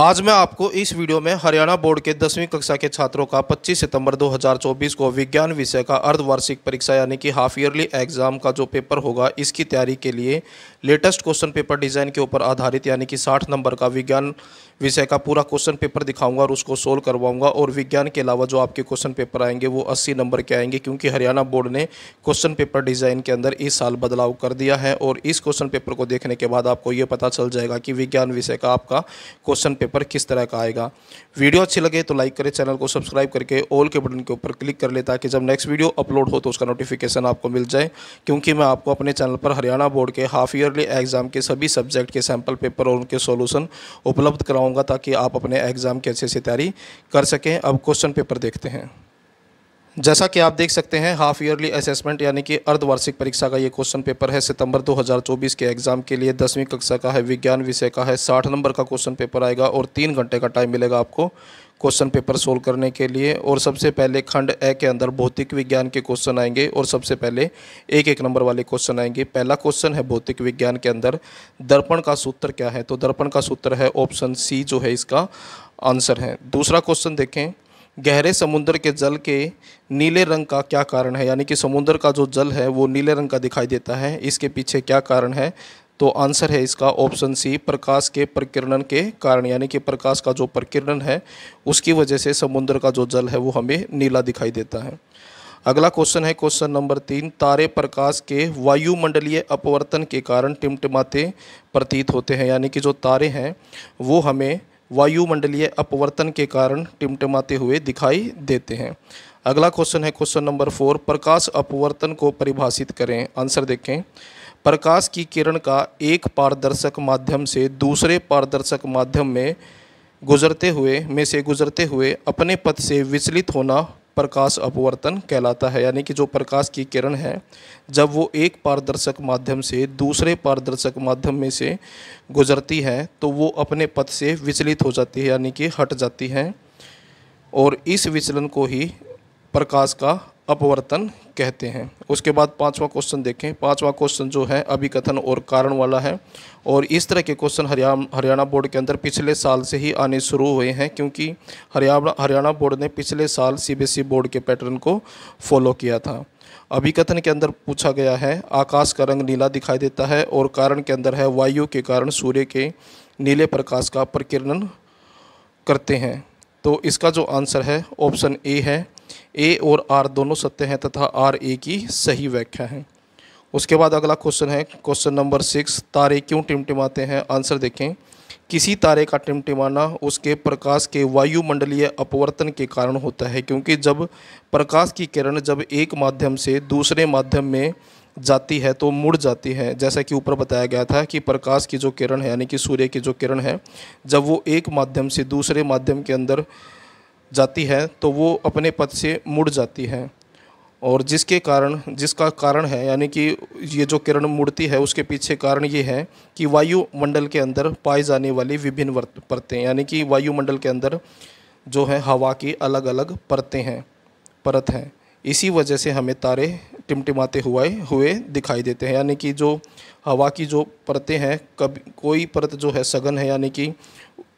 आज मैं आपको इस वीडियो में हरियाणा बोर्ड के दसवीं कक्षा के छात्रों का 25 सितंबर 2024 को विज्ञान विषय का अर्धवार्षिक परीक्षा यानी कि हाफ ईयरली एग्जाम का जो पेपर होगा इसकी तैयारी के लिए लेटेस्ट क्वेश्चन पेपर डिज़ाइन के ऊपर आधारित यानी कि 60 नंबर का विज्ञान विषय का पूरा क्वेश्चन पेपर दिखाऊंगा और उसको सोल्व करवाऊंगा और विज्ञान के अलावा जो आपके क्वेश्चन पेपर आएंगे वो अस्सी नंबर के आएंगे क्योंकि हरियाणा बोर्ड ने क्वेश्चन पेपर डिज़ाइन के अंदर इस साल बदलाव कर दिया है और इस क्वेश्चन पेपर को देखने के बाद आपको ये पता चल जाएगा कि विज्ञान विषय का आपका क्वेश्चन पेपर पर किस तरह का आएगा वीडियो अच्छी लगे तो लाइक करें चैनल को सब्सक्राइब करके ऑल के बटन के ऊपर क्लिक कर ले ताकि जब नेक्स्ट वीडियो अपलोड हो तो उसका नोटिफिकेशन आपको मिल जाए क्योंकि मैं आपको अपने चैनल पर हरियाणा बोर्ड के हाफ ईयरली एग्जाम के सभी सब्जेक्ट के सैम्पल पेपर और उनके सोल्यूशन उपलब्ध कराऊंगा ताकि आप अपने एग्ज़ाम की अच्छे से तैयारी कर सकें अब क्वेश्चन पेपर देखते हैं जैसा कि आप देख सकते हैं हाफ ईयरली असेसमेंट यानी कि अर्धवार्षिक परीक्षा का ये क्वेश्चन पेपर है सितंबर 2024 के एग्जाम के लिए दसवीं कक्षा का है विज्ञान विषय का है 60 नंबर का क्वेश्चन पेपर आएगा और तीन घंटे का टाइम मिलेगा आपको क्वेश्चन पेपर सोल्व करने के लिए और सबसे पहले खंड ए के अंदर भौतिक विज्ञान के क्वेश्चन आएंगे और सबसे पहले एक एक नंबर वाले क्वेश्चन आएंगे पहला क्वेश्चन है भौतिक विज्ञान के अंदर दर्पण का सूत्र क्या है तो दर्पण का सूत्र है ऑप्शन सी जो है इसका आंसर है दूसरा क्वेश्चन देखें गहरे समुद्र के जल के नीले रंग का क्या कारण है यानी कि समुद्र का जो जल है वो नीले रंग का दिखाई देता है इसके पीछे क्या कारण है तो आंसर है इसका ऑप्शन सी प्रकाश के प्रकीर्णन के कारण यानी कि प्रकाश का जो प्रकीर्णन है उसकी वजह से समुद्र का जो जल है वो हमें नीला दिखाई देता है अगला क्वेश्चन है क्वेश्चन नंबर तीन तारे प्रकाश के वायुमंडलीय अपवर्तन के कारण टिमटिमाते प्रतीत होते हैं यानी कि जो तारे हैं वो हमें वायुमंडलीय अपवर्तन के कारण टिमटिमाते हुए दिखाई देते हैं अगला क्वेश्चन है क्वेश्चन नंबर फोर प्रकाश अपवर्तन को परिभाषित करें आंसर देखें प्रकाश की किरण का एक पारदर्शक माध्यम से दूसरे पारदर्शक माध्यम में गुजरते हुए में से गुजरते हुए अपने पथ से विचलित होना प्रकाश अपवर्तन कहलाता है यानी कि जो प्रकाश की किरण है जब वो एक पारदर्शक माध्यम से दूसरे पारदर्शक माध्यम में से गुजरती है तो वो अपने पथ से विचलित हो जाती है यानी कि हट जाती है और इस विचलन को ही प्रकाश का अपवर्तन कहते हैं उसके बाद पांचवा क्वेश्चन देखें पांचवा क्वेश्चन जो है अभिकथन और कारण वाला है और इस तरह के क्वेश्चन हरियाणा बोर्ड के अंदर पिछले साल से ही आने शुरू हुए हैं क्योंकि हरियाणा हरियाणा बोर्ड ने पिछले साल सीबीएसई बोर्ड e के पैटर्न को फॉलो किया था अभिकथन के अंदर पूछा गया है आकाश का रंग नीला दिखाई देता है और कारण के अंदर है वायु के कारण सूर्य के नीले प्रकाश का प्रकीर्णन करते हैं तो इसका जो आंसर है ऑप्शन ए है ए और आर दोनों सत्य हैं तथा आर ए की सही व्याख्या है उसके बाद अगला क्वेश्चन है क्वेश्चन नंबर सिक्स तारे क्यों टिमटिमाते हैं आंसर देखें किसी तारे का टिमटिमाना उसके प्रकाश के वायुमंडलीय अपवर्तन के कारण होता है क्योंकि जब प्रकाश की किरण जब एक माध्यम से दूसरे माध्यम में जाती है तो मुड़ जाती है जैसा कि ऊपर बताया गया था कि प्रकाश की जो किरण है यानी कि सूर्य की जो किरण है जब वो एक माध्यम से दूसरे माध्यम के अंदर जाती है तो वो अपने पद से मुड़ जाती है और जिसके कारण जिसका कारण है यानी कि ये जो किरण मुड़ती है उसके पीछे कारण ये है कि वायुमंडल के अंदर पाई जाने वाली विभिन्न परतें यानी कि वायुमंडल के अंदर जो है हवा की अलग अलग परतें हैं परत हैं इसी वजह से हमें तारे टिमटिमाते हुए हुए दिखाई देते हैं यानी कि जो हवा की जो परतें हैं कभी कोई परत जो है सघन है यानी कि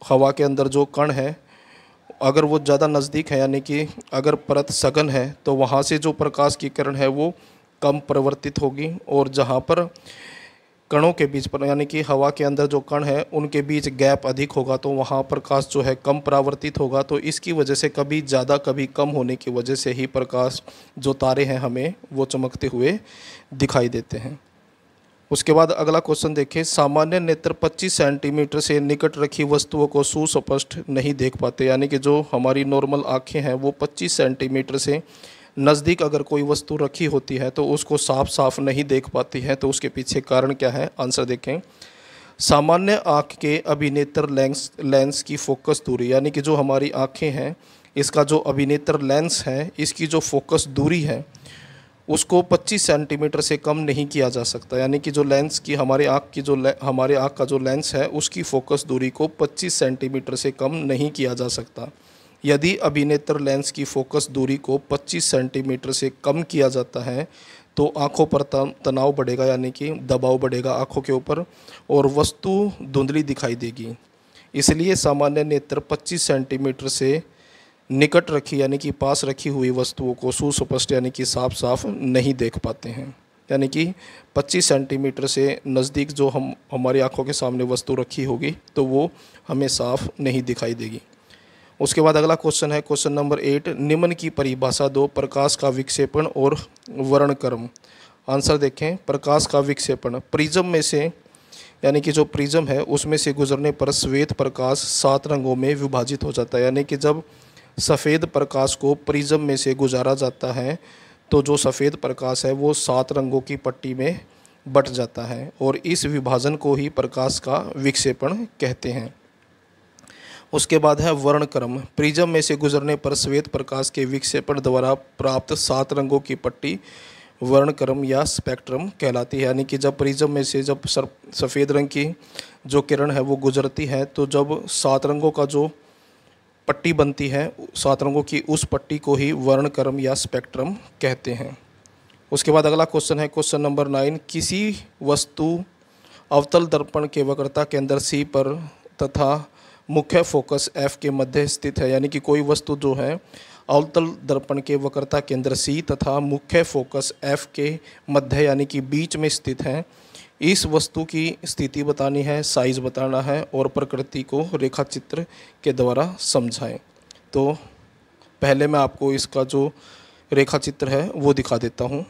हवा के अंदर जो कण है अगर वो ज़्यादा नज़दीक है यानी कि अगर परत सघन है तो वहाँ से जो प्रकाश की किरण है वो कम परिवर्तित होगी और जहाँ पर कणों के बीच पर यानी कि हवा के अंदर जो कण है उनके बीच गैप अधिक होगा तो वहाँ प्रकाश जो है कम परावर्तित होगा तो इसकी वजह से कभी ज़्यादा कभी कम होने की वजह से ही प्रकाश जो तारे हैं हमें वो चमकते हुए दिखाई देते हैं उसके बाद अगला क्वेश्चन देखें सामान्य नेत्र 25 सेंटीमीटर से निकट रखी वस्तुओं को सुस्पष्ट नहीं देख पाते यानी कि जो हमारी नॉर्मल आँखें हैं वो 25 सेंटीमीटर से नज़दीक अगर कोई वस्तु रखी होती है तो उसको साफ साफ नहीं देख पाती है तो उसके पीछे कारण क्या है आंसर देखें सामान्य आँख के अभिनेत्र लेंस लेंस की फोकस दूरी यानी कि जो हमारी आँखें हैं इसका जो अभिनेत्र लेंस है इसकी जो फोकस दूरी है उसको 25 सेंटीमीटर से कम नहीं किया जा सकता यानी कि जो लेंस की हमारे आँख की जो हमारे आँख का जो लेंस है उसकी फोकस दूरी को 25 सेंटीमीटर से कम नहीं किया जा सकता यदि अभिनेत्र लेंस की फोकस दूरी को 25 सेंटीमीटर से कम किया जाता है तो आँखों पर तनाव बढ़ेगा यानी कि दबाव बढ़ेगा आँखों के ऊपर और वस्तु धुंधली दिखाई देगी इसलिए सामान्य नेत्र पच्चीस सेंटीमीटर से निकट रखी यानी कि पास रखी हुई वस्तुओं को सुस्पष्ट यानी कि साफ साफ नहीं देख पाते हैं यानी कि 25 सेंटीमीटर से नज़दीक जो हम हमारी आंखों के सामने वस्तु रखी होगी तो वो हमें साफ नहीं दिखाई देगी उसके बाद अगला क्वेश्चन है क्वेश्चन नंबर एट निम्न की परिभाषा दो प्रकाश का विक्षेपण और वर्णक्रम आंसर देखें प्रकाश का विक्षेपण प्रिज्म में से यानी कि जो प्रिज्म है उसमें से गुजरने पर श्वेत प्रकाश सात रंगों में विभाजित हो जाता है यानी कि जब सफ़ेद प्रकाश को प्रिज्म में से गुजारा जाता है तो जो सफ़ेद प्रकाश है वो सात रंगों की पट्टी में बट जाता है और इस विभाजन को ही प्रकाश का विक्षेपण कहते हैं उसके बाद है वर्णक्रम प्रिज्म में से गुजरने पर श्वेत प्रकाश के विक्षेपण द्वारा प्राप्त सात रंगों की पट्टी वर्णक्रम या स्पेक्ट्रम कहलाती है यानी कि जब प्रिज्म में से जब सर सफ़ेद रंग की जो किरण है वो गुजरती है तो जब सात रंगों का जो पट्टी बनती है सात रंगों की उस पट्टी को ही वर्णक्रम या स्पेक्ट्रम कहते हैं उसके बाद अगला क्वेश्चन है क्वेश्चन नंबर नाइन किसी वस्तु अवतल दर्पण के वक्रता केंद्र सी पर तथा मुख्य फोकस एफ के मध्य स्थित है यानी कि कोई वस्तु जो है अवतल दर्पण के वक्रता केंद्र सी तथा मुख्य फोकस एफ के मध्य यानी कि बीच में स्थित है इस वस्तु की स्थिति बतानी है साइज बताना है और प्रकृति को रेखा चित्र के द्वारा समझाएं तो पहले मैं आपको इसका जो रेखा चित्र है वो दिखा देता हूँ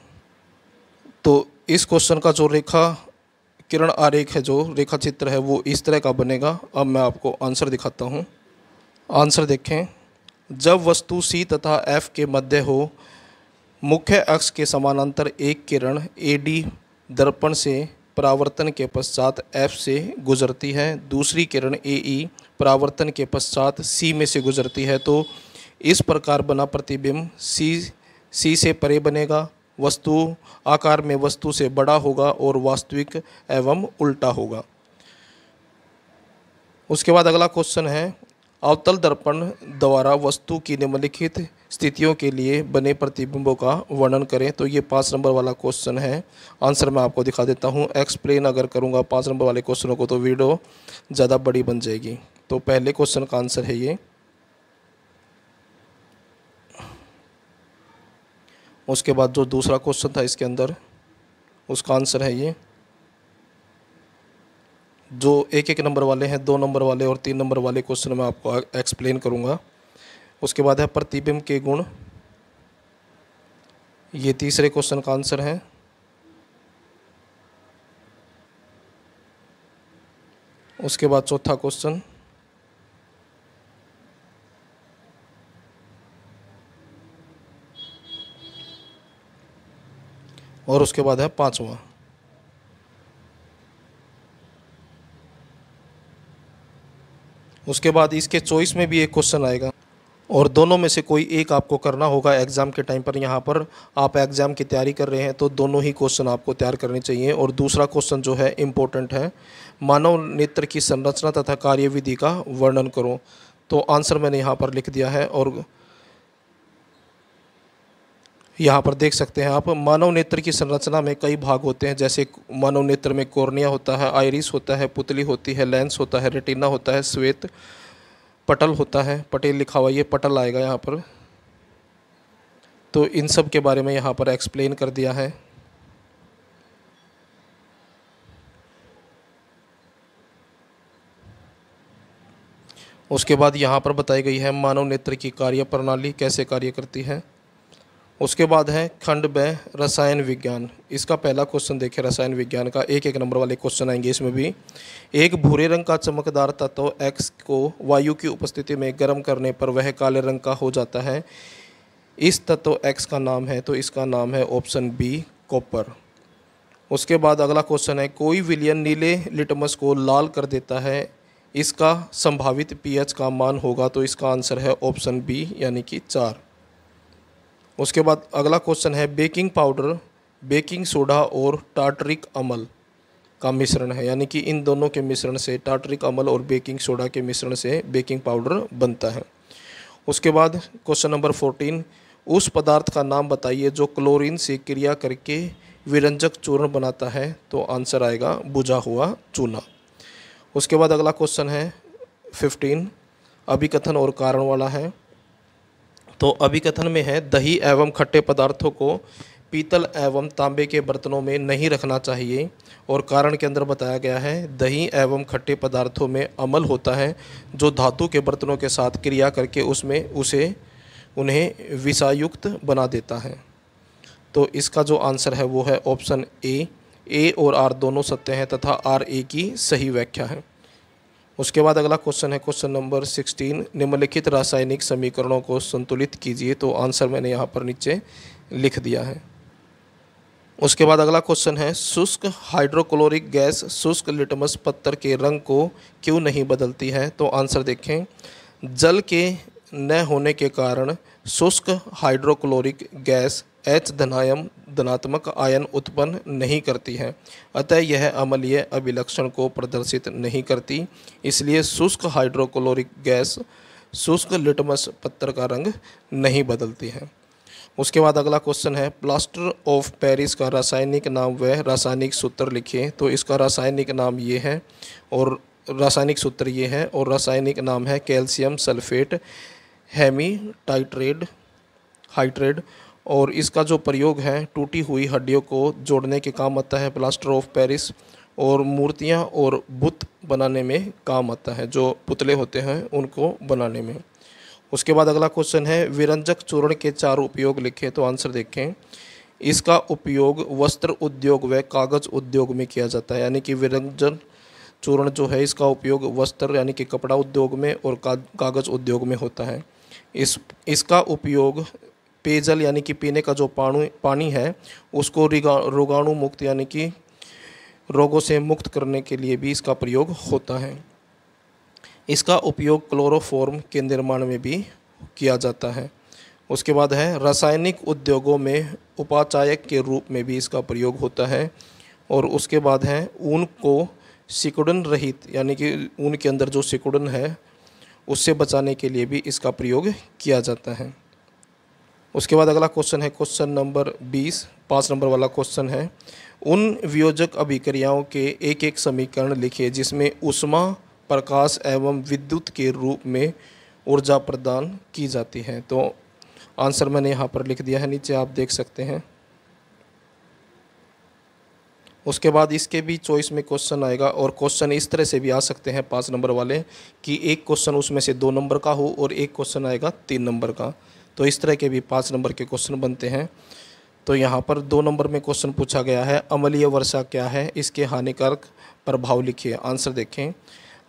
तो इस क्वेश्चन का जो रेखा किरण आरेख है जो रेखा चित्र है वो इस तरह का बनेगा अब मैं आपको आंसर दिखाता हूँ आंसर देखें जब वस्तु सी तथा एफ के मध्य हो मुख्य अक्ष के समानांतर एक किरण ए डी दर्पण से परावर्तन के पश्चात एफ से गुजरती है दूसरी किरण ए ई e परावर्तन के पश्चात सी में से गुजरती है तो इस प्रकार बना प्रतिबिंब सी सी से परे बनेगा वस्तु आकार में वस्तु से बड़ा होगा और वास्तविक एवं उल्टा होगा उसके बाद अगला क्वेश्चन है अवतल दर्पण द्वारा वस्तु की निम्नलिखित स्थितियों के लिए बने प्रतिबिंबों का वर्णन करें तो ये पाँच नंबर वाला क्वेश्चन है आंसर मैं आपको दिखा देता हूँ एक्सप्लेन अगर करूँगा पाँच नंबर वाले क्वेश्चनों को तो वीडियो ज़्यादा बड़ी बन जाएगी तो पहले क्वेश्चन का आंसर है ये उसके बाद जो दूसरा क्वेश्चन था इसके अंदर उसका आंसर है ये जो एक एक नंबर वाले हैं दो नंबर वाले और तीन नंबर वाले क्वेश्चन मैं आपको एक्सप्लेन करूँगा उसके बाद है प्रतिबिंब के गुण ये तीसरे क्वेश्चन का आंसर है उसके बाद चौथा क्वेश्चन और उसके बाद है पांचवा उसके बाद इसके चॉइस में भी एक क्वेश्चन आएगा और दोनों में से कोई एक आपको करना होगा एग्ज़ाम के टाइम पर यहाँ पर आप एग्ज़ाम की तैयारी कर रहे हैं तो दोनों ही क्वेश्चन आपको तैयार करने चाहिए और दूसरा क्वेश्चन जो है इम्पोर्टेंट है मानव नेत्र की संरचना तथा कार्यविधि का वर्णन करो तो आंसर मैंने यहाँ पर लिख दिया है और यहाँ पर देख सकते हैं आप मानव नेत्र की संरचना में कई भाग होते हैं जैसे मानव नेत्र में कोर्निया होता है आयरिस होता है पुतली होती है लेंस होता है रेटिना होता है श्वेत पटल होता है पटेल लिखा हुआ ये पटल आएगा यहाँ पर तो इन सब के बारे में यहाँ पर एक्सप्लेन कर दिया है उसके बाद यहाँ पर बताई गई है मानव नेत्र की कार्य प्रणाली कैसे कार्य करती है उसके बाद है खंड ब रसायन विज्ञान इसका पहला क्वेश्चन देखे रसायन विज्ञान का एक एक नंबर वाले क्वेश्चन आएंगे इसमें भी एक भूरे रंग का चमकदार तत्व एक्स को वायु की उपस्थिति में गर्म करने पर वह काले रंग का हो जाता है इस तत्व एक्स का नाम है तो इसका नाम है ऑप्शन बी कॉपर उसके बाद अगला क्वेश्चन है कोई विलियन नीले लिटमस को लाल कर देता है इसका संभावित पीएच का मान होगा तो इसका आंसर है ऑप्शन बी यानी कि चार उसके बाद अगला क्वेश्चन है बेकिंग पाउडर बेकिंग सोडा और टाटरिक अमल का मिश्रण है यानी कि इन दोनों के मिश्रण से टाटरिक अमल और बेकिंग सोडा के मिश्रण से बेकिंग पाउडर बनता है उसके बाद क्वेश्चन नंबर फोर्टीन उस पदार्थ का नाम बताइए जो क्लोरीन से क्रिया करके विरंजक चूर्ण बनाता है तो आंसर आएगा बुझा हुआ चूना उसके बाद अगला क्वेश्चन है फिफ्टीन अभिकथन और कारण वाला है तो अभिकथन में है दही एवं खट्टे पदार्थों को पीतल एवं तांबे के बर्तनों में नहीं रखना चाहिए और कारण के अंदर बताया गया है दही एवं खट्टे पदार्थों में अमल होता है जो धातु के बर्तनों के साथ क्रिया करके उसमें उसे उन्हें विषायुक्त बना देता है तो इसका जो आंसर है वो है ऑप्शन ए ए और आर दोनों सत्य हैं तथा आर ए की सही व्याख्या है उसके बाद अगला क्वेश्चन है क्वेश्चन नंबर सिक्सटीन निम्नलिखित रासायनिक समीकरणों को संतुलित कीजिए तो आंसर मैंने यहाँ पर नीचे लिख दिया है उसके बाद अगला क्वेश्चन है शुष्क हाइड्रोक्लोरिक गैस शुष्क लिटमस पत्थर के रंग को क्यों नहीं बदलती है तो आंसर देखें जल के न होने के कारण शुष्क हाइड्रोक्लोरिक गैस एच धनायम धनात्मक आयन उत्पन्न नहीं करती है अतः यह अमलीय अभिलक्षण को प्रदर्शित नहीं करती इसलिए शुष्क हाइड्रोक्लोरिक गैस शुष्क लिटमस पत्थर का रंग नहीं बदलती है उसके बाद अगला क्वेश्चन है प्लास्टर ऑफ पेरिस का रासायनिक नाम वह रासायनिक सूत्र लिखिए तो इसका रासायनिक नाम ये है और रासायनिक सूत्र ये है और रासायनिक नाम है calcium sulphate hemi titrate hydrate और इसका जो प्रयोग है टूटी हुई हड्डियों को जोड़ने के काम आता है प्लास्टर ऑफ पेरिस और मूर्तियाँ और बुत बनाने में काम आता है जो पुतले होते हैं उनको बनाने में उसके बाद अगला क्वेश्चन है विरंजक चूर्ण के चार उपयोग लिखें तो आंसर देखें इसका उपयोग वस्त्र उद्योग व कागज़ उद्योग में किया जाता है यानी कि विरंजन चूर्ण जो है इसका उपयोग वस्त्र यानी कि कपड़ा उद्योग में और कागज़ उद्योग में होता है इस इसका उपयोग पेयजल यानी कि पीने का जो पाणु पानी है उसको रोगाणु मुक्त यानी कि रोगों से मुक्त करने के लिए भी इसका प्रयोग होता है इसका उपयोग क्लोरोफॉर्म के निर्माण में भी किया जाता है उसके बाद है रासायनिक उद्योगों में उपाचायक के रूप में भी इसका प्रयोग होता है और उसके बाद है ऊन को सिकुड़न रहित यानी कि ऊन के अंदर जो सिकुड़न है उससे बचाने के लिए भी इसका प्रयोग किया जाता है उसके बाद अगला क्वेश्चन है क्वेश्चन नंबर बीस पाँच नंबर वाला क्वेश्चन है उन वियोजक अभिक्रियाओं के एक एक समीकरण लिखिए जिसमें उष्मा प्रकाश एवं विद्युत के रूप में ऊर्जा प्रदान की जाती है तो आंसर मैंने यहाँ पर लिख दिया है नीचे आप देख सकते हैं उसके बाद इसके भी चॉइस में क्वेश्चन आएगा और क्वेश्चन इस तरह से भी आ सकते हैं पाँच नंबर वाले कि एक क्वेश्चन उसमें से दो नंबर का हो और एक क्वेश्चन आएगा तीन नंबर का तो इस तरह के भी पाँच नंबर के क्वेश्चन बनते हैं तो यहाँ पर दो नंबर में क्वेश्चन पूछा गया है अमलीय वर्षा क्या है इसके हानिकारक प्रभाव लिखिए आंसर देखें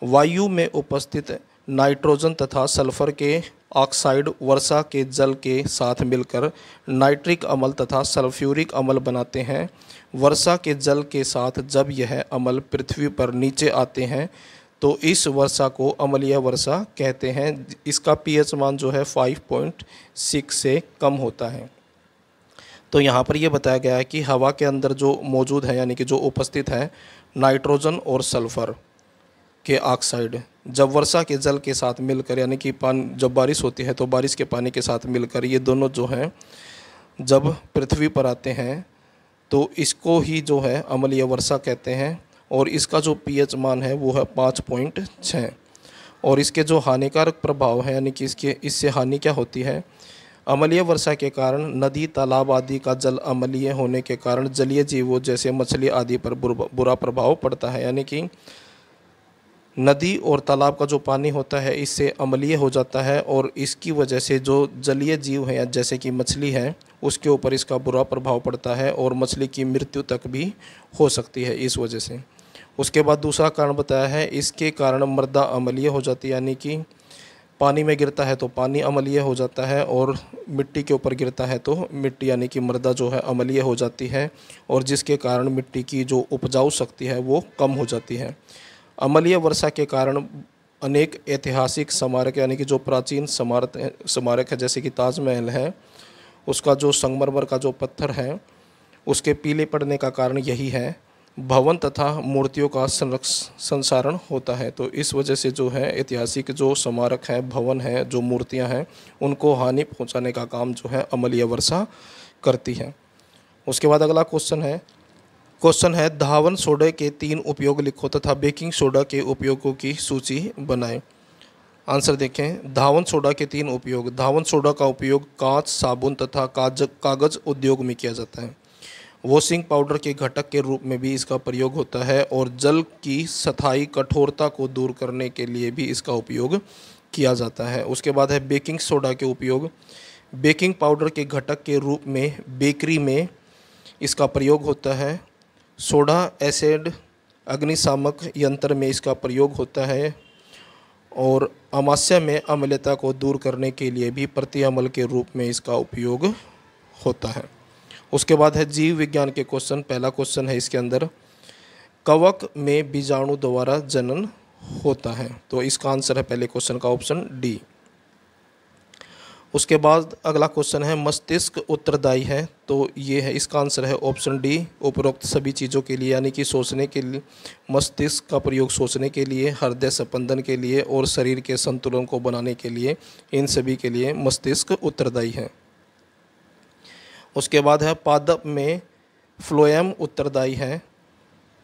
वायु में उपस्थित नाइट्रोजन तथा सल्फर के ऑक्साइड वर्षा के जल के साथ मिलकर नाइट्रिक अमल तथा सल्फ्यूरिक अमल बनाते हैं वर्षा के जल के साथ जब यह अमल पृथ्वी पर नीचे आते हैं तो इस वर्षा को अमलीय वर्षा कहते हैं इसका पीएच मान जो है 5.6 से कम होता है तो यहाँ पर यह बताया गया है कि हवा के अंदर जो मौजूद है यानी कि जो उपस्थित है नाइट्रोजन और सल्फ़र के ऑक्साइड जब वर्षा के जल के साथ मिलकर यानी कि पान जब बारिश होती है तो बारिश के पानी के साथ मिलकर ये दोनों जो हैं जब पृथ्वी पर आते हैं तो इसको ही जो है अमलीय वर्षा कहते हैं और इसका जो पीएच मान है वो है पाँच पॉइंट छः और इसके जो हानिकारक प्रभाव है यानी कि इसके इससे हानि क्या होती है अमलीय वर्षा के कारण नदी तालाब आदि का जल अमलीय होने के कारण जलीय जीवों जैसे मछली आदि पर बुरा प्रभाव पड़ता है यानी कि नदी और तालाब का जो पानी होता है इससे अमलीय हो जाता है और इसकी वजह से जो जलीय जीव हैं जैसे कि मछली है उसके ऊपर इसका बुरा प्रभाव पड़ता है और मछली की मृत्यु तक भी हो सकती है इस वजह से उसके बाद दूसरा कारण बताया है इसके कारण मृदा अमलीय हो जाती है यानी कि पानी में गिरता है तो पानी अमलीय हो जाता है और मिट्टी के ऊपर गिरता है तो मिट्टी यानी कि मृदा जो है अमलीय हो जाती है और जिसके कारण मिट्टी की जो उपजाऊ शक्ति है वो कम हो जाती है अमलीय वर्षा के कारण अनेक ऐतिहासिक स्मारक यानी कि जो प्राचीन स्मारक स्मारक है जैसे कि ताजमहल है उसका जो संगमरमर का जो पत्थर है उसके पीले पड़ने का कारण यही है भवन तथा मूर्तियों का संरक्ष संसारण होता है तो इस वजह से जो है ऐतिहासिक जो स्मारक हैं भवन हैं जो मूर्तियां हैं उनको हानि पहुंचाने का काम जो है अमलीय वर्षा करती है उसके बाद अगला क्वेश्चन है क्वेश्चन है धावन सोडे के तीन उपयोग लिखो तथा बेकिंग सोडा के उपयोगों की सूची बनाएं आंसर देखें धावन सोडा के तीन उपयोग धावन सोडा का उपयोग कांच साबुन तथा कागज कागज उद्योग में किया जाता है वॉशिंग पाउडर के घटक के रूप में भी इसका प्रयोग होता है और जल की सथाई कठोरता को दूर करने के लिए भी इसका उपयोग किया जाता है उसके बाद है बेकिंग सोडा के उपयोग बेकिंग पाउडर के घटक के रूप में बेकरी में इसका प्रयोग होता है सोडा एसिड अग्निशामक यंत्र में इसका प्रयोग होता है और अमास्या में अम्लता को दूर करने के लिए भी प्रतिअमल के रूप में इसका उपयोग होता है उसके बाद है जीव विज्ञान के क्वेश्चन पहला क्वेश्चन है इसके अंदर कवक में बीजाणु द्वारा जनन होता है तो इसका आंसर है पहले क्वेश्चन का ऑप्शन डी उसके बाद अगला क्वेश्चन है मस्तिष्क उत्तरदायी है तो ये है इसका आंसर है ऑप्शन डी उपरोक्त सभी चीज़ों के लिए यानी कि सोचने के लिए मस्तिष्क का प्रयोग सोचने के लिए हृदय स्पंदन के लिए और शरीर के संतुलन को बनाने के लिए इन सभी के लिए मस्तिष्क उत्तरदायी है उसके बाद है पादप में फ्लोएम उत्तरदायी है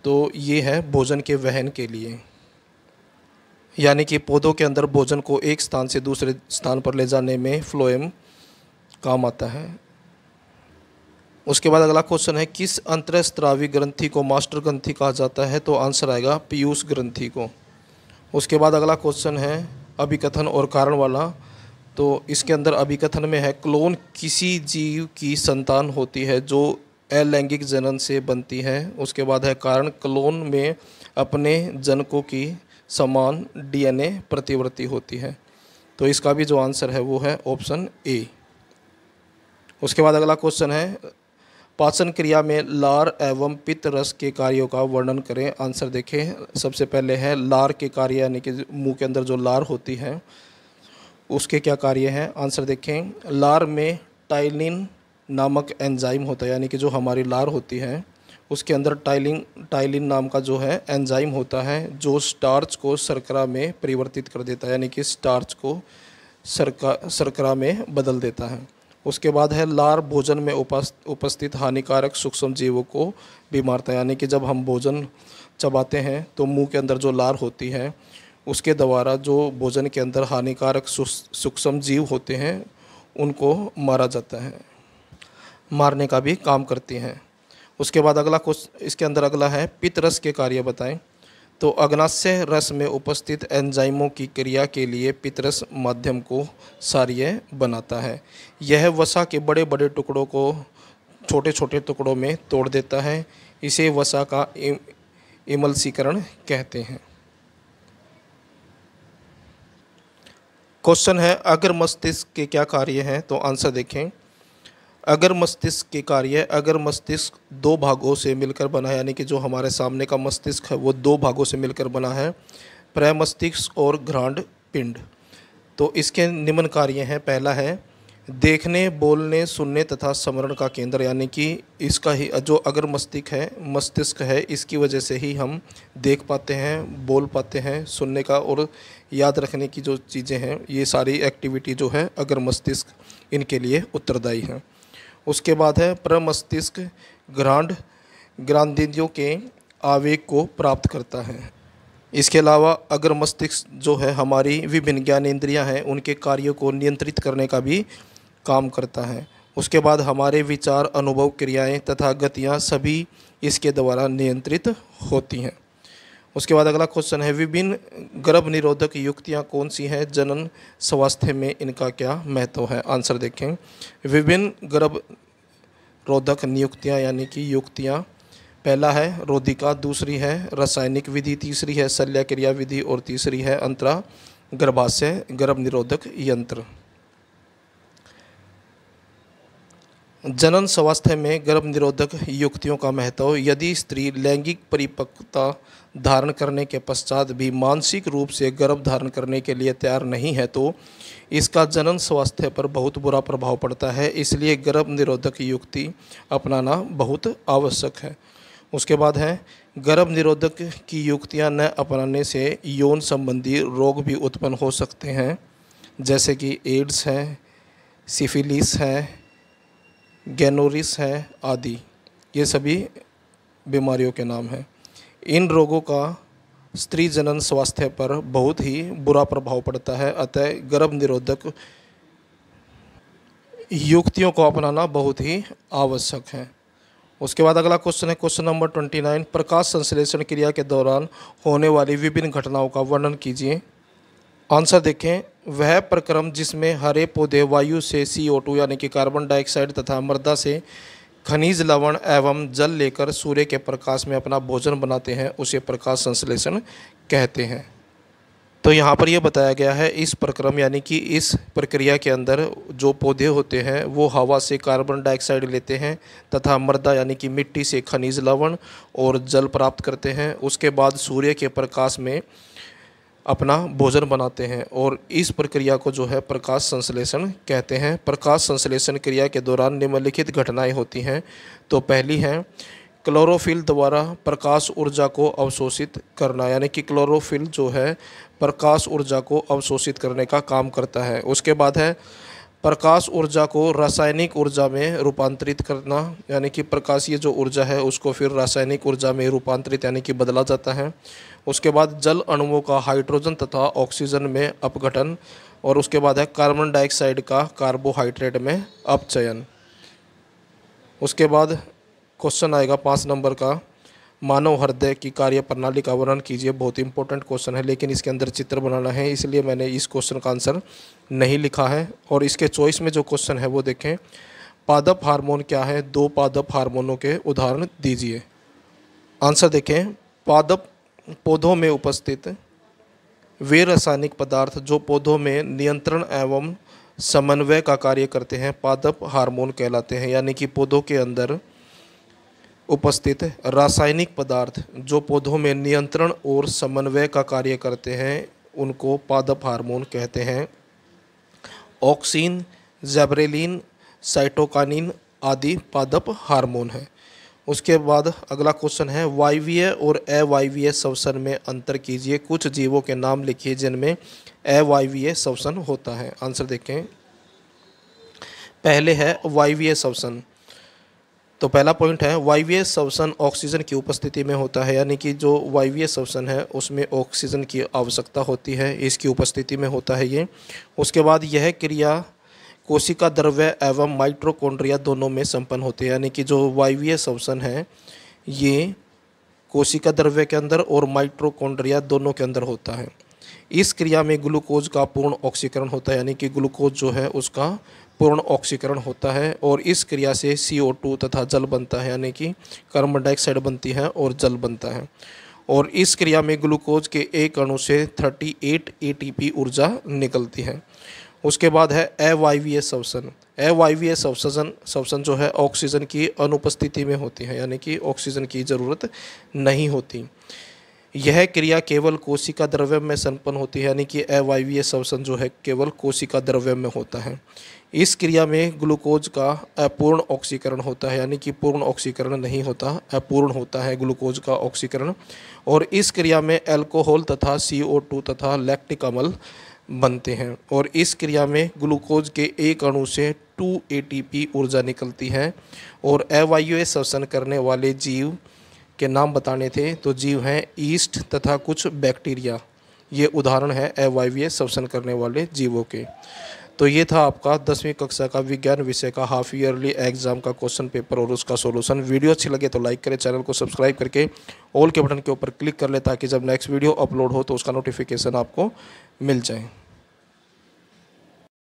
तो ये है भोजन के वहन के लिए यानी कि पौधों के अंदर भोजन को एक स्थान से दूसरे स्थान पर ले जाने में फ्लोएम काम आता है उसके बाद अगला क्वेश्चन है किस अंतरस्त्रावी ग्रंथि को मास्टर ग्रंथि कहा जाता है तो आंसर आएगा पीयूष ग्रंथि को उसके बाद अगला क्वेश्चन है अभिकथन और कारण वाला तो इसके अंदर अभिकथन में है क्लोन किसी जीव की संतान होती है जो अलैंगिक जनन से बनती है उसके बाद है कारण क्लोन में अपने जनकों की समान डीएनए प्रतिवर्ती होती है तो इसका भी जो आंसर है वो है ऑप्शन ए उसके बाद अगला क्वेश्चन है पाचन क्रिया में लार एवं पित्त रस के कार्यों का वर्णन करें आंसर देखें सबसे पहले है लार के कार्य यानी कि मुंह के अंदर जो लार होती है उसके क्या कार्य हैं आंसर देखें लार में टाइलिन नामक एंजाइम होता है यानी कि जो हमारी लार होती है उसके अंदर टाइलिन टाइलिन नाम का जो है एंजाइम होता है जो स्टार्च को सरकरा में परिवर्तित कर देता है यानी कि स्टार्च को सरका शर्करा में बदल देता है उसके बाद है लार भोजन में उपस्थित हानिकारक सूक्ष्म जीवों को बीमारता यानी कि जब हम भोजन चबाते हैं तो मुंह के अंदर जो लार होती है उसके द्वारा जो भोजन के अंदर हानिकारक सूक्ष्म जीव होते हैं उनको मारा जाता है मारने का भी काम करती हैं उसके बाद अगला क्वेश्चन इसके अंदर अगला है पित्त रस के कार्य बताएं तो अग्नाशय रस में उपस्थित एंजाइमों की क्रिया के लिए पितरस माध्यम को सार्य बनाता है यह वसा के बड़े बड़े टुकड़ों को छोटे छोटे टुकड़ों में तोड़ देता है इसे वसा का इमलसीकरण कहते हैं क्वेश्चन है अगर मस्तिष्क के क्या कार्य हैं तो आंसर देखें अगर मस्तिष्क के कार्य अगर मस्तिष्क दो भागों से मिलकर बना है यानी कि जो हमारे सामने का मस्तिष्क है वो दो भागों से मिलकर बना है प्रमस्तिष्क और घ्रांड पिंड तो इसके निम्न कार्य हैं पहला है देखने बोलने सुनने तथा स्मरण का केंद्र यानी कि इसका ही जो अगर मस्तिष्क है मस्तिष्क है इसकी वजह से ही हम देख पाते हैं बोल पाते हैं सुनने का और याद रखने की जो चीज़ें हैं ये सारी एक्टिविटी जो है अगर मस्तिष्क इनके लिए उत्तरदायी हैं उसके बाद है प्रमस्तिष्क ग्रांड ग्रांधियों के आवेग को प्राप्त करता है इसके अलावा अगर मस्तिष्क जो है हमारी विभिन्न ज्ञानेन्द्रियाँ हैं उनके कार्यों को नियंत्रित करने का भी काम करता है उसके बाद हमारे विचार अनुभव क्रियाएं तथा गतियां सभी इसके द्वारा नियंत्रित होती हैं उसके बाद अगला क्वेश्चन है विभिन्न गर्भ निरोधक युक्तियाँ कौन सी हैं जनन स्वास्थ्य में इनका क्या महत्व है आंसर देखें विभिन्न गर्भ रोधक नियुक्तियाँ यानी कि युक्तियाँ पहला है रोधिका दूसरी है रासायनिक विधि तीसरी है शल्य क्रिया विधि और तीसरी है अंतरा गर्भाशय गर्भ निरोधक यंत्र जनन स्वास्थ्य में गर्भ निरोधक युक्तियों का महत्व यदि स्त्री लैंगिक परिपक्वता धारण करने के पश्चात भी मानसिक रूप से गर्भ धारण करने के लिए तैयार नहीं है तो इसका जनन स्वास्थ्य पर बहुत बुरा प्रभाव पड़ता है इसलिए गर्भ निरोधक युक्ति अपनाना बहुत आवश्यक है उसके बाद है गर्भ निरोधक की युक्तियां न अपनाने से यौन संबंधी रोग भी उत्पन्न हो सकते हैं जैसे कि एड्स है सिफिलिस है गैनोरिस है आदि ये सभी बीमारियों के नाम हैं इन रोगों का स्त्री जनन स्वास्थ्य पर बहुत ही बुरा प्रभाव पड़ता है अतः गर्भ निरोधक युक्तियों को अपनाना बहुत ही आवश्यक है उसके बाद अगला क्वेश्चन है क्वेश्चन नंबर ट्वेंटी नाइन प्रकाश संश्लेषण क्रिया के दौरान होने वाली विभिन्न घटनाओं का वर्णन कीजिए आंसर देखें वह प्रक्रम जिसमें हरे पौधे वायु से सी ओ टू यानी कि कार्बन डाइऑक्साइड तथा मृदा से खनिज लवण एवं जल लेकर सूर्य के प्रकाश में अपना भोजन बनाते हैं उसे प्रकाश संश्लेषण कहते हैं तो यहाँ पर यह बताया गया है इस प्रक्रम यानी कि इस प्रक्रिया के अंदर जो पौधे होते हैं वो हवा से कार्बन डाइऑक्साइड लेते हैं तथा मृदा यानी कि मिट्टी से खनिज लवण और जल प्राप्त करते हैं उसके बाद सूर्य के प्रकाश में अपना भोजन बनाते हैं और इस प्रक्रिया को जो है प्रकाश संश्लेषण कहते हैं प्रकाश संश्लेषण क्रिया के दौरान निम्नलिखित घटनाएं होती हैं तो पहली है क्लोरोफिल द्वारा प्रकाश ऊर्जा को अवशोषित करना यानी कि क्लोरोफिल जो है प्रकाश ऊर्जा को अवशोषित करने का काम करता है उसके बाद है प्रकाश ऊर्जा को रासायनिक ऊर्जा में रूपांतरित करना यानी कि प्रकाशीय जो ऊर्जा है उसको फिर रासायनिक ऊर्जा में रूपांतरित यानी कि बदला जाता है उसके बाद जल अणुओं का हाइड्रोजन तथा ऑक्सीजन में अपघटन और उसके बाद है कार्बन डाइऑक्साइड का कार्बोहाइड्रेट में अपचयन उसके बाद क्वेश्चन आएगा पाँच नंबर का मानव हृदय की कार्य प्रणाली का वर्णन कीजिए बहुत इंपॉर्टेंट क्वेश्चन है लेकिन इसके अंदर चित्र बनाना है इसलिए मैंने इस क्वेश्चन का आंसर नहीं लिखा है और इसके चॉइस में जो क्वेश्चन है वो देखें पादप हार्मोन क्या है दो पादप हार्मोनों के उदाहरण दीजिए आंसर देखें पादप पौधों में उपस्थित वे रासायनिक पदार्थ जो पौधों में नियंत्रण एवं समन्वय का कार्य करते हैं पादप हार्मोन कहलाते हैं यानी कि पौधों के अंदर उपस्थित रासायनिक पदार्थ जो पौधों में नियंत्रण और समन्वय का कार्य करते हैं उनको पादप हार्मोन कहते हैं ऑक्सीन जैबरेलिन साइटोकानिन आदि पादप हार्मोन है उसके बाद अगला क्वेश्चन है वायवीय और अवायवीय श्वसन में अंतर कीजिए कुछ जीवों के नाम लिखिए जिनमें अवायवीय श्वसन होता है आंसर देखें पहले है वायवीय श्वसन तो पहला पॉइंट है वायवीय श्वसन ऑक्सीजन की उपस्थिति में होता है यानी कि जो वायवीय श्वसन है उसमें ऑक्सीजन की आवश्यकता होती है इसकी उपस्थिति में होता है ये उसके बाद यह क्रिया कोशिका द्रव्य एवं माइट्रोकोन्ड्रिया दोनों में संपन्न होती है यानी कि जो वायवीय श्वसन है ये कोशिका द्रव्य के अंदर और माइट्रोकोन्ड्रिया दोनों के अंदर होता है इस क्रिया में ग्लूकोज का पूर्ण ऑक्सीकरण होता है यानी कि ग्लूकोज जो है उसका पूर्ण ऑक्सीकरण होता है और इस क्रिया से सी तथा जल बनता है यानी कि कार्बन डाइऑक्साइड बनती है और जल बनता है और इस क्रिया में ग्लूकोज के एक अणु से 38 एटीपी ऊर्जा निकलती है उसके बाद है एवाईवीएस अवसन एस अवसन शवसन जो है ऑक्सीजन की अनुपस्थिति में होती है यानी कि ऑक्सीजन की ज़रूरत नहीं होती यह क्रिया केवल कोशिका द्रव्य में संपन्न होती है यानी कि अवायवीय श्वसन जो है केवल कोशिका द्रव्य में होता है इस क्रिया में ग्लूकोज का अपूर्ण ऑक्सीकरण होता है यानी कि पूर्ण ऑक्सीकरण नहीं होता अपूर्ण होता है ग्लूकोज का ऑक्सीकरण और इस क्रिया में अल्कोहल तथा टू तथा लैक्टिक अम्ल बनते हैं और इस क्रिया में ग्लूकोज के एक अणु से टू ए ऊर्जा निकलती है और अवायवीय श्वसन करने वाले जीव के नाम बताने थे तो जीव हैं ईस्ट तथा कुछ बैक्टीरिया ये उदाहरण है ए वाई श्वसन करने वाले जीवों के तो ये था आपका दसवीं कक्षा का विज्ञान विषय का हाफ ईयरली एग्जाम का क्वेश्चन पेपर और उसका सॉल्यूशन वीडियो अच्छी लगे तो लाइक करें चैनल को सब्सक्राइब करके ऑल के बटन के ऊपर क्लिक कर ले ताकि जब नेक्स्ट वीडियो अपलोड हो तो उसका नोटिफिकेशन आपको मिल जाए